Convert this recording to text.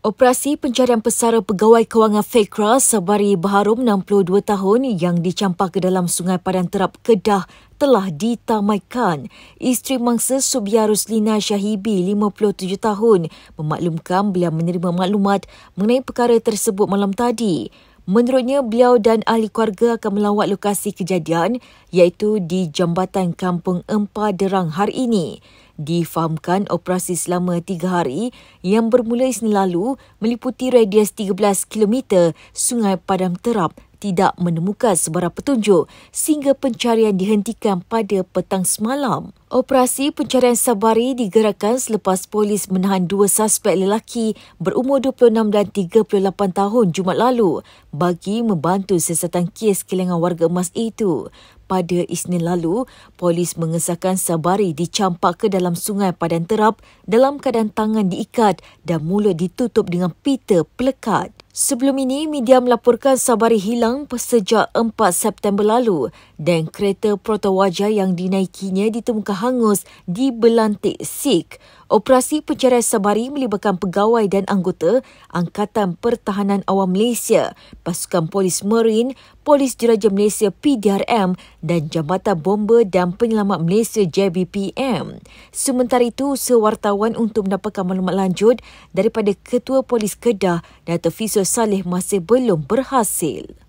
Operasi pencarian pesara pegawai kewangan Fekra Sabari Baharum 62 tahun yang dicampak ke dalam Sungai Padang Terap Kedah telah ditamaikan. Isteri mangsa Subia Ruslina Syahibi, 57 tahun, memaklumkan beliau menerima maklumat mengenai perkara tersebut malam tadi. Menurutnya, beliau dan ahli keluarga akan melawat lokasi kejadian iaitu di Jambatan Kampung Empa Derang hari ini. Difahamkan operasi selama tiga hari yang bermula Isnin lalu meliputi radius 13km Sungai Padam Terap tidak menemukan sebarang petunjuk sehingga pencarian dihentikan pada petang semalam. Operasi pencarian Sabari digerakkan selepas polis menahan dua suspek lelaki berumur 26 dan 38 tahun Jumaat lalu bagi membantu siasatan kes kelengan warga emas itu. Pada Isnin lalu, polis mengesahkan Sabari dicampak ke dalam sungai padan terap dalam keadaan tangan diikat dan mulut ditutup dengan pita pelekat. Sebelum ini, media melaporkan Sabari hilang sejak 4 September lalu dan kereta protowajah yang dinaikinya ditemukan hangus di Belantik Sik. Operasi pencarian sebari melibatkan pegawai dan anggota Angkatan Pertahanan Awam Malaysia, Pasukan Polis Marin, Polis Diraja Malaysia PDRM dan Jabatan Bomber dan Penyelamat Malaysia JBPM. Sementara itu, sewartawan untuk mendapatkan maklumat lanjut daripada Ketua Polis Kedah, Dato' Fisul Saleh masih belum berhasil.